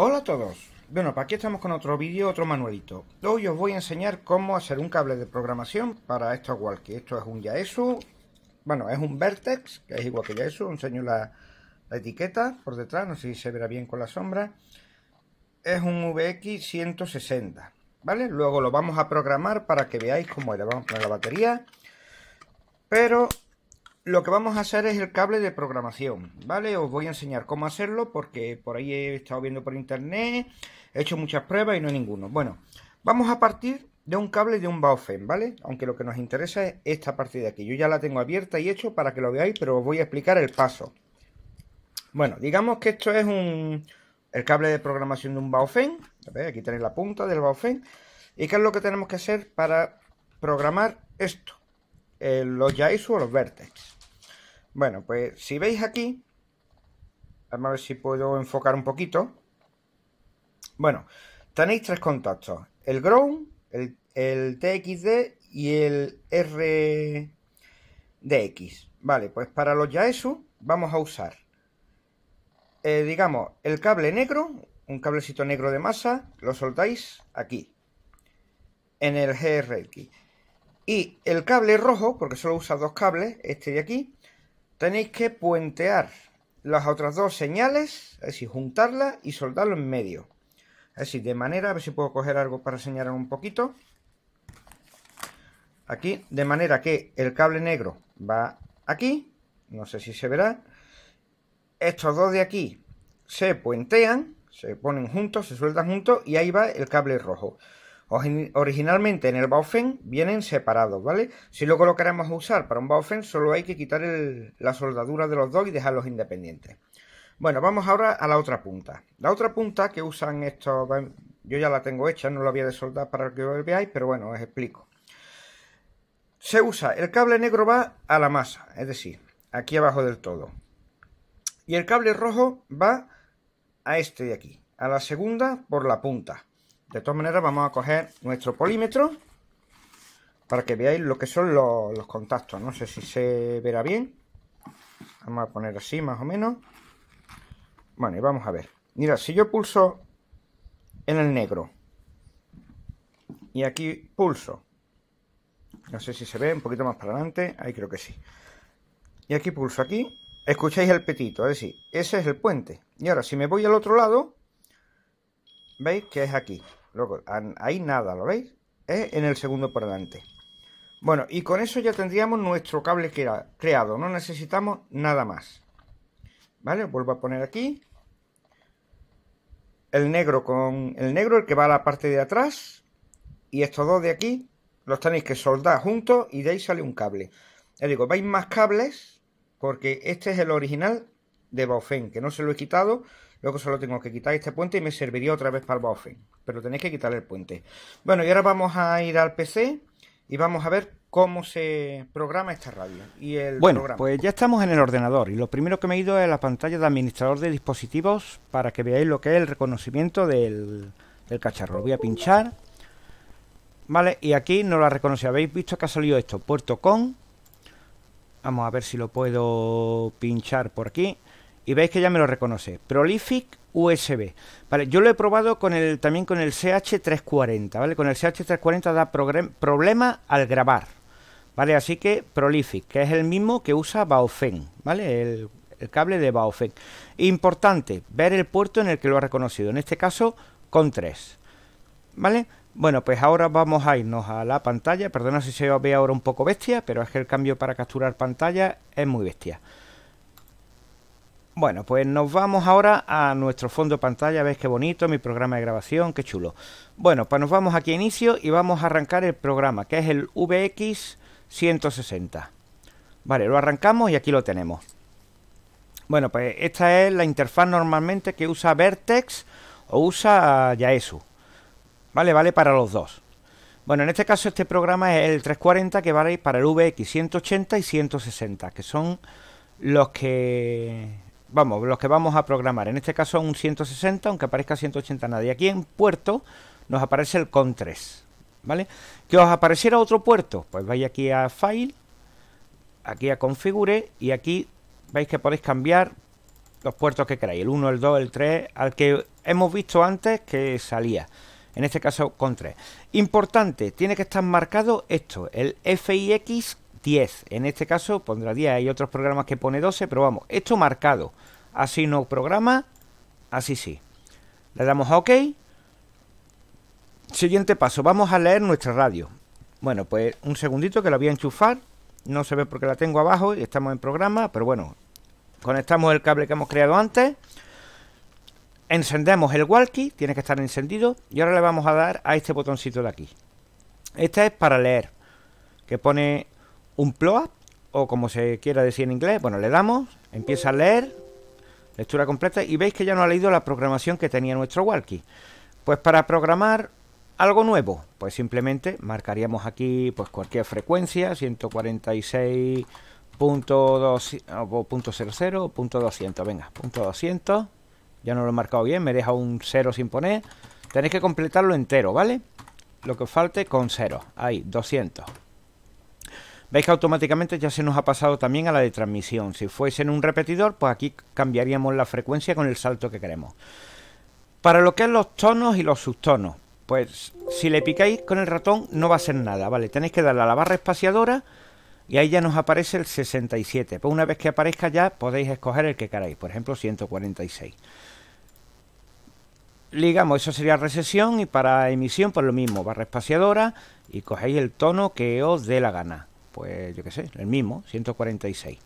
Hola a todos. Bueno, para pues aquí estamos con otro vídeo, otro manuelito Hoy os voy a enseñar cómo hacer un cable de programación para esto igual que Esto es un Yaesu, bueno, es un Vertex, que es igual que Yaesu. Os enseño la, etiqueta por detrás, no sé si se verá bien con la sombra. Es un VX160, ¿vale? Luego lo vamos a programar para que veáis cómo era. Vamos a poner la batería, pero lo que vamos a hacer es el cable de programación, ¿vale? Os voy a enseñar cómo hacerlo porque por ahí he estado viendo por internet, he hecho muchas pruebas y no hay ninguno. Bueno, vamos a partir de un cable de un Baufen, ¿vale? Aunque lo que nos interesa es esta parte de aquí. Yo ya la tengo abierta y hecho para que lo veáis, pero os voy a explicar el paso. Bueno, digamos que esto es un, el cable de programación de un Baufen. Aquí tenéis la punta del Baufen. ¿Y qué es lo que tenemos que hacer para programar esto? Eh, los yaisu o los Vertex. Bueno, pues si veis aquí, a ver si puedo enfocar un poquito. Bueno, tenéis tres contactos, el Ground, el, TXD y el RDX. Vale, pues para los Yaesu vamos a usar, eh, digamos, el cable negro, un cablecito negro de masa, lo soltáis aquí, en el GRX. Y el cable rojo, porque solo usa dos cables, este de aquí, tenéis que puentear las otras dos señales, es decir, juntarlas y soldarlo en medio. Es decir, de manera, a ver si puedo coger algo para señalar un poquito. Aquí, de manera que el cable negro va aquí, no sé si se verá. Estos dos de aquí se puentean, se ponen juntos, se sueltan juntos y ahí va el cable rojo. Originalmente en el Baufen vienen separados, ¿vale? Si luego lo queremos usar para un Baufen, solo hay que quitar la soldadura de los dos y dejarlos independientes. Bueno, vamos ahora a la otra punta. La otra punta que usan estos... Yo ya la tengo hecha, no la había de soldar para que lo veáis, pero bueno, os explico. Se usa, el cable negro va a la masa, es decir, aquí abajo del todo. Y el cable rojo va a este de aquí, a la segunda por la punta. De todas maneras, vamos a coger nuestro polímetro para que veáis lo que son los, contactos. No sé si se verá bien. Vamos a poner así, más o menos. Bueno, y vamos a ver. Mira, si yo pulso en el negro y aquí pulso, no sé si se ve un poquito más para adelante, ahí creo que sí. Y aquí pulso aquí, escucháis el petito, es decir, ese es el puente. Y ahora, si me voy al otro lado, ¿Veis que es aquí? Luego, ahí nada, ¿lo veis? Es en el segundo por delante. Bueno, y con eso ya tendríamos nuestro cable creado. No necesitamos nada más. ¿Vale? Vuelvo a poner aquí. El negro con el negro, el que va a la parte de atrás. Y estos dos de aquí los tenéis que soldar juntos y de ahí sale un cable. Les digo, veis más cables porque este es el original de Baufen, que no se lo he quitado Luego solo tengo que quitar este puente y me serviría otra vez para el Buffet Pero tenéis que quitar el puente. Bueno, y ahora vamos a ir al PC y vamos a ver cómo se programa esta radio. Y bueno, pues ya estamos en el ordenador y lo primero que me he ido es a la pantalla de administrador de dispositivos para que veáis lo que es el reconocimiento del, cacharro. Lo voy a pinchar. Vale, y aquí no la reconocido Habéis visto que ha salido esto, puerto con. Vamos a ver si lo puedo pinchar por aquí y veis que ya me lo reconoce. Prolific USB. Vale, yo lo he probado con el, también con el CH340, ¿vale? Con el CH340 da problema al grabar, ¿vale? Así que Prolific, que es el mismo que usa Baofeng ¿vale? El, cable de Baofeng Importante, ver el puerto en el que lo ha reconocido, en este caso con 3, ¿vale? Bueno, pues ahora vamos a irnos a la pantalla. Perdona si se ve ahora un poco bestia, pero es que el cambio para capturar pantalla es muy bestia. Bueno, pues nos vamos ahora a nuestro fondo pantalla, Ves qué bonito, mi programa de grabación, qué chulo. Bueno, pues nos vamos aquí a inicio y vamos a arrancar el programa, que es el VX 160. Vale, lo arrancamos y aquí lo tenemos. Bueno, pues esta es la interfaz normalmente que usa Vertex o usa Yaesu. Vale, vale para los dos. Bueno, en este caso este programa es el 340 que vale para el VX 180 y 160, que son los que vamos, los que vamos a programar. En este caso un 160, aunque aparezca 180 nadie. Aquí en puerto nos aparece el con 3, ¿vale? Que os apareciera otro puerto, pues vais aquí a File, aquí a Configure y aquí veis que podéis cambiar los puertos que queráis, el 1, el 2, el 3, al que hemos visto antes que salía. En este caso con 3. Importante, tiene que estar marcado esto, el FIX 10. En este caso pondrá 10. Hay otros programas que pone 12, pero vamos, esto marcado. Así no programa, así sí. Le damos a OK. Siguiente paso, vamos a leer nuestra radio. Bueno, pues un segundito que la voy a enchufar. No se ve porque la tengo abajo y estamos en programa, pero bueno. Conectamos el cable que hemos creado antes. Encendemos el walkie, tiene que estar encendido. Y ahora le vamos a dar a este botoncito de aquí. Esta es para leer, que pone un PLOAP, o como se quiera decir en inglés. Bueno, le damos, empieza a leer, lectura completa, y veis que ya no ha leído la programación que tenía nuestro walkie. Pues para programar algo nuevo, pues simplemente marcaríamos aquí pues cualquier frecuencia, 146.00, punto 200, venga, punto 200. Ya no lo he marcado bien, me deja un 0 sin poner. Tenéis que completarlo entero, ¿vale? Lo que os falte con cero Ahí, 200. Veis que automáticamente ya se nos ha pasado también a la de transmisión. Si fuese en un repetidor, pues aquí cambiaríamos la frecuencia con el salto que queremos. Para lo que es los tonos y los subtonos, pues si le picáis con el ratón no va a ser nada, ¿vale? Tenéis que darle a la barra espaciadora y ahí ya nos aparece el 67. Pues una vez que aparezca ya podéis escoger el que queráis, por ejemplo 146. Ligamos, eso sería recesión y para emisión pues lo mismo, barra espaciadora y cogéis el tono que os dé la gana pues yo qué sé, el mismo, 146.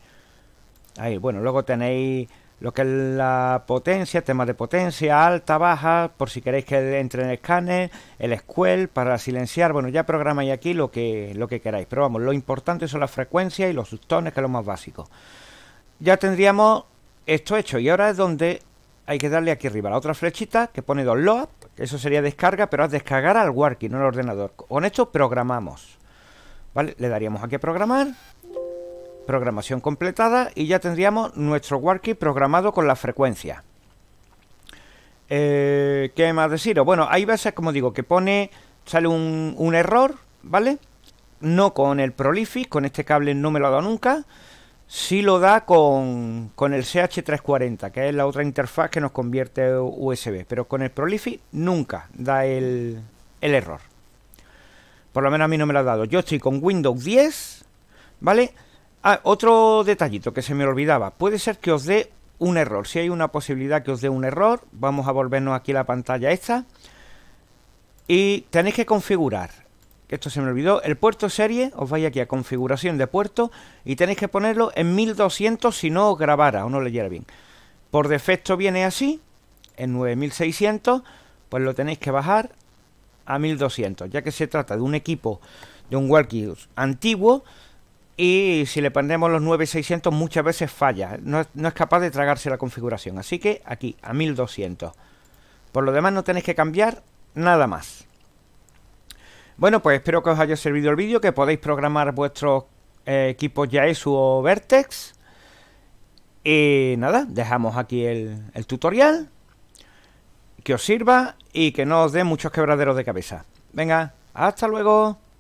Ahí, bueno, luego tenéis lo que es la potencia, tema de potencia, alta, baja, por si queréis que entre en el escáner, el SQL para silenciar, bueno, ya programáis aquí lo que, lo que queráis, pero vamos, lo importante son las frecuencias y los subtones, que es lo más básico. Ya tendríamos esto hecho y ahora es donde hay que darle aquí arriba la otra flechita que pone download, que eso sería descarga, pero es descargar al working no al ordenador. Con esto programamos. ¿Vale? Le daríamos aquí a programar. Programación completada y ya tendríamos nuestro Warkey programado con la frecuencia. Eh, ¿Qué más deciros? Bueno, hay veces, como digo, que pone, sale un, error, ¿vale? No con el prolific con este cable no me lo ha dado nunca. Sí lo da con, el CH340, que es la otra interfaz que nos convierte USB. Pero con el prolific nunca da el error. Por lo menos a mí no me lo ha dado. Yo estoy con Windows 10, ¿vale? Ah, otro detallito que se me olvidaba. Puede ser que os dé un error. Si hay una posibilidad que os dé un error, vamos a volvernos aquí a la pantalla esta. Y tenéis que configurar. Esto se me olvidó. El puerto serie, os vais aquí a configuración de puerto y tenéis que ponerlo en 1200 si no grabara o no leyera bien. Por defecto viene así, en 9600, pues lo tenéis que bajar a 1200, ya que se trata de un equipo de un walkie antiguo y si le ponemos los 9600 muchas veces falla, no es, capaz de tragarse la configuración, así que aquí a 1200. Por lo demás no tenéis que cambiar nada más. Bueno, pues espero que os haya servido el vídeo, que podéis programar vuestros equipo eh, equipos Yaesu o Vertex. Y nada, dejamos aquí el tutorial que os sirva y que no os dé muchos quebraderos de cabeza. Venga, hasta luego.